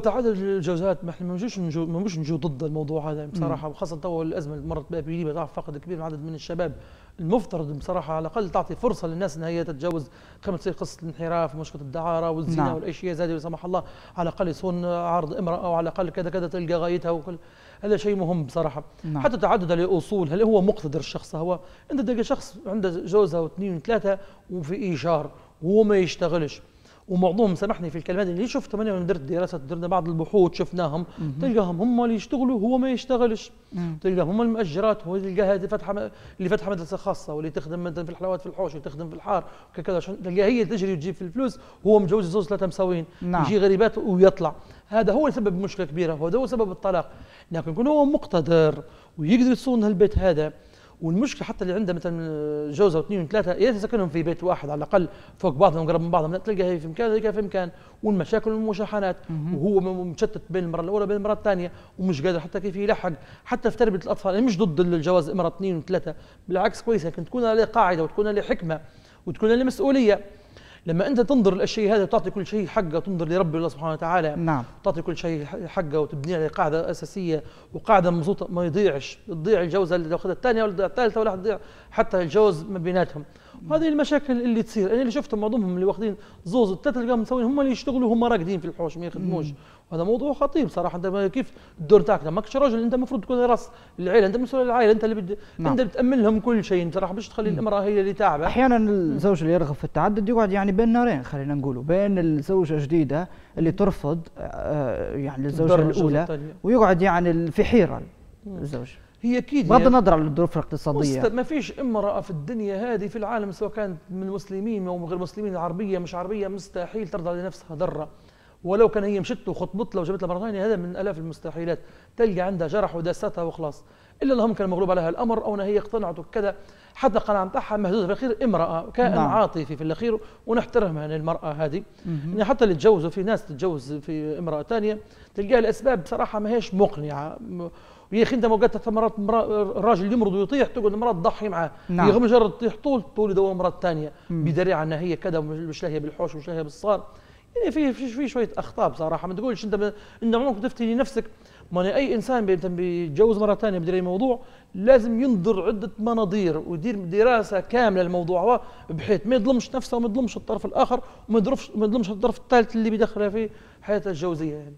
تعادل الجوازات ما احنا ما نجوش نجو ما نجوش نجو ضد الموضوع هذا بصراحه وخاصه توا الازمه اللي مرت بها بليبيا تعرف فقد كبير من عدد من الشباب المفترض بصراحه على الاقل تعطي فرصه للناس انها هي تتجاوز كما تصير قصه الانحراف ومشكله الدعاره والزنا نعم. والاشياء زاد لا سمح الله على الاقل يصون عرض امراه او على الاقل كذا كذا تلقى غايتها وكل هذا شيء مهم بصراحه نعم. حتى تعدد الاصول هل هو مقتدر الشخص هو انت تلقى شخص عنده جوزه واثنين وثلاثه وفي ايجار وهو ما يشتغلش ومعظمهم سامحني في الكلمات اللي شفتها من يوم درت دراسه درنا بعض البحوث شفناهم تلقاهم هم اللي يشتغلوا هو ما يشتغلش تلقاهم هم المؤجرات هو تلقاها هذه فاتحه اللي فاتحه مدرسه خاصه واللي تخدم مثلا في الحلوات في الحوش وتخدم في الحار وكذا تلقاها هي تجري وتجيب في الفلوس هو متجوز زوج ثلاثه مساويين نعم. يجي غريبات ويطلع هذا هو سبب مشكله كبيره هذا هو سبب الطلاق لكن يكون هو مقتدر ويقدر يصون هالبيت هذا والمشكله حتى اللي عنده مثلا آه، جوزه واثنين وثلاثه يا تسكنهم في بيت واحد على الاقل فوق بعضهم قرب من بعضهم تلقى هي في مكان هيك في مكان والمشاكل والمشاحنات وهو مشتت بين المره الاولى وبين المره الثانيه ومش قادر حتى كيف يلحق حتى في تربيه الاطفال يعني مش ضد الجواز امراه اثنين وثلاثه بالعكس كويسه لكن تكون عليه قاعده وتكون عليه حكمه وتكون عليه مسؤوليه لما أنت تنظر للشيء هذا وتعطي كل شيء حقه وتنظر لرب الله سبحانه وتعالى نعم تعطي كل شيء حقه وتبني عليه قاعدة أساسية وقاعدة مبسوطة ما يضيعش تضيع الجوزة اللي تاخذها الثانية ولا الثالثة ولا تضيع حتى الجوز ما بيناتهم وهذه المشاكل اللي تصير انا اللي شفتهم معظمهم اللي واخذين زوز الثلاثه اللي مسوين هم اللي يشتغلوا هم راقدين في الحوش ما يخدموش وهذا موضوع خطير صراحه انت كيف الدور تاعك ماكش راجل انت المفروض تكون راس العائله انت مسؤول العائله انت اللي بد... نعم. انت بتامن لهم كل شيء صراحه مش تخلي الامراه هي اللي تعبه احيانا الزوج اللي يرغب في التعدد يقعد يعني يعني بين نارين خلينا نقوله بين الزوجه الجديده اللي ترفض آه، يعني الزوجه الاولى ويقعد يعني في حيره الزوج هي اكيد بغض النظر عن الظروف الاقتصاديه ما فيش امراه في الدنيا هذه في العالم سواء كانت من المسلمين او من غير المسلمين عربيه مش عربيه مستحيل ترضى لنفسها ذره ولو كان هي مشت وخطبت لها وجابت لها مره ثانيه هذا من الاف المستحيلات تلقى عندها جرح وداستها وخلاص الا اللهم كان مغلوب عليها الامر او انها هي اقتنعت وكذا حتى القناعه نتاعها مهزوزه في الاخير امراه كائن نعم. عاطفي في الاخير ونحترمها المراه هذه يعني حتى اللي تجوزوا في ناس تتجوز في امراه ثانيه تلقاها الاسباب بصراحه ما هيش مقنعه يا اخي انت اوقات مرات الراجل يمرض ويطيح تقعد المراه تضحي معاه نعم. هي مجرد تطيح طول تولد يدور مرات ثانيه بدري عنها هي كذا مش لاهيه بالحوش ومش لاهيه بالصار يعني في في شويه اخطاء بصراحه ما تقولش انت انت عمرك تفتي نفسك ماني اي انسان بيتجوز مره ثانيه بدير اي موضوع لازم ينظر عده مناظير ويدير دراسه كامله للموضوع بحيث ما يظلمش نفسه وما يظلمش الطرف الاخر وما يظلمش الطرف الثالث اللي بيدخله في حياته الجوزيه يعني.